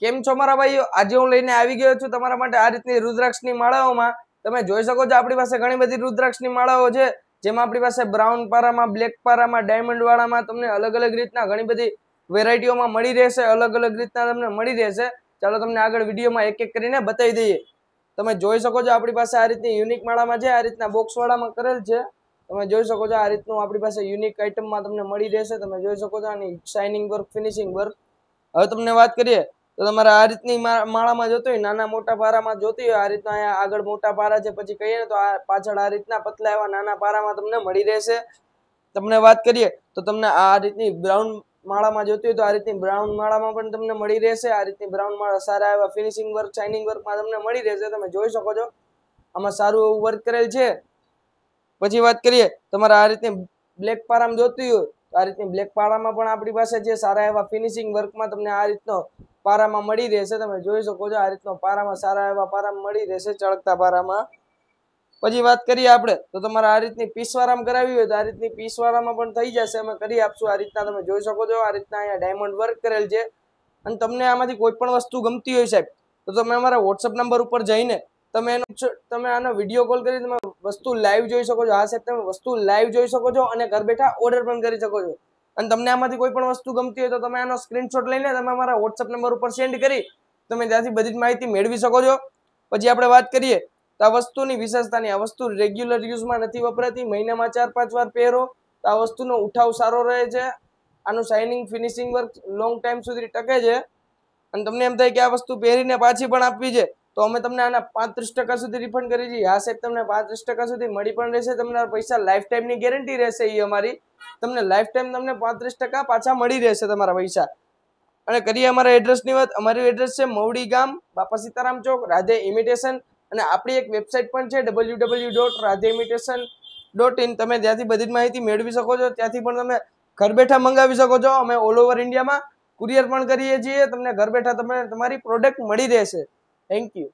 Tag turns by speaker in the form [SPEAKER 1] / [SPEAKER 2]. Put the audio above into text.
[SPEAKER 1] કેમ છો મારા ભાઈઓ આજે હું લઈને આવી ગયો છું તમારા માટે આ રીતની રુદ્રાક્ષની માળાઓમાં તમે જોઈ શકો છો આપણી પાસે ઘણી બધી રુદ્રાક્ષની માળાઓ છે જેમાં આપણી પાસે બ્રાઉન પારામાં બ્લેક પારામાં ડાયમંડવાળામાં તમને અલગ અલગ રીતના ઘણી બધી વેરાયટીઓમાં મળી રહેશે અલગ અલગ રીતના તમને મળી રહેશે ચાલો તમને આગળ વિડીયોમાં એક એક કરીને બતાવી દઈએ તમે જોઈ શકો છો આપણી પાસે આ રીતની યુનિક માળામાં છે આ રીતના બોક્સવાળામાં કરેલ છે તમે જોઈ શકો છો આ રીતનું આપણી પાસે યુનિક આઇટમમાં તમને મળી રહેશે તમે જોઈ શકો છો આની શાઇનિંગ વર્ક ફિનિશિંગ વર્ક હવે તમને વાત કરીએ તો તમારે આ રીતની માળામાં જોતી હોય નાના મોટા પારામાં જોતી હોય આ રીતના અહીંયા આગળ મોટા પારા છે પછી કહીએ ને તો આ પાછળ આ રીતના પતલા એવા નાના પારામાં તમને મળી રહેશે તમને વાત કરીએ તો તમને આ રીતની બ્રાઉન માળામાં જોતી હોય તો આ રીતની બ્રાઉન માળામાં પણ તમને મળી રહેશે આ રીતની બ્રાઉન માળા સારા એવા ફિનિશિંગ વર્ક શાઇનિંગ વર્કમાં તમને મળી રહેશે તમે જોઈ શકો છો આમાં સારું એવું વર્ક કરેલ છે પછી વાત કરીએ તમારે આ રીતની બ્લેક પારામાં જોતી હોય તો આ રીતની બ્લેક પારામાં પણ આપણી પાસે જે સારા એવા ફિનિશિંગ વર્કમાં તમને આ રીતનો પારામાં મળી રહેશે તમે જોઈ શકો છો આ રીતનો પારામાં સારા એવા પારામાં મળી રહેશે ચળકતા પારામાં પછી વાત કરીએ આપણે તો તમારે આ રીતની પીસવારામ કરાવી હોય તો આ રીતની પીસવારામાં પણ થઈ જશે અમે કરી આપશું આ રીતના તમે જોઈ શકો છો આ રીતના અહીંયા ડાયમંડ વર્ક કરેલ છે અને તમને આમાંથી કોઈ પણ વસ્તુ ગમતી હોય સાહેબ તો તમે અમારા વોટ્સઅપ નંબર ઉપર જઈને તમે એનો તમે આનો વિડીયો કોલ કરી તમે વસ્તુ લાઈવ જોઈ શકો છો આ સાહેબ તમે વસ્તુ લાઈવ જોઈ શકો છો અને ઘર બેઠા ઓર્ડર પણ કરી શકો છો અને તમને આમાંથી કોઈ પણ વસ્તુ ગમતી હોય તો તમે આનો સ્ક્રીનશોટ લઈને તમે અમારા વોટ્સઅપ નંબર ઉપર સેન્ડ કરી તમે ત્યાંથી બધી જ માહિતી મેળવી શકો છો પછી આપણે વાત કરીએ તો આ વસ્તુની વિશેષતાની આ વસ્તુ રેગ્યુલર યુઝમાં નથી વપરાતી મહિનામાં ચાર પાંચ વાર પહેરો તો આ વસ્તુનો ઉઠાવ સારો રહે છે આનું shining finishing work long time સુધી ટકે છે અને તમને એમ થાય કે આ વસ્તુ પહેરીને પાછી પણ આપવી છે તો અમે તમને આના પાંત્રીસ ટકા સુધી રિફંડ કરી છીએ આ સાહેબ તમને પાંત્રીસ ટકા સુધી મળી પણ રહેશે તમને પૈસા લાઈફ ટાઈમની ગેરંટી રહેશે એ અમારી તમને લાઈફ ટાઈમ તમને પાંત્રીસ ટકા પાછા મળી રહેશે તમારા પૈસા અને કરીએ અમારા એડ્રેસની વાત અમારું એડ્રેસ છે મવડી ગામ બાપા સીતારામ ચોક રાધે ઇમિટેશન અને આપણી એક વેબસાઇટ પણ છે W W dot Radhe imitation dot in તમે ત્યાંથી બધી જ માહિતી મેળવી શકો છો ત્યાંથી પણ તમે ઘર બેઠા મંગાવી શકો છો અમે ઓલ ઓવર ઇન્ડિયામાં કુરિયર પણ કરીએ છીએ તમને ઘર બેઠા તમને તમારી પ્રોડક્ટ મળી રહેશે થેન્ક યુ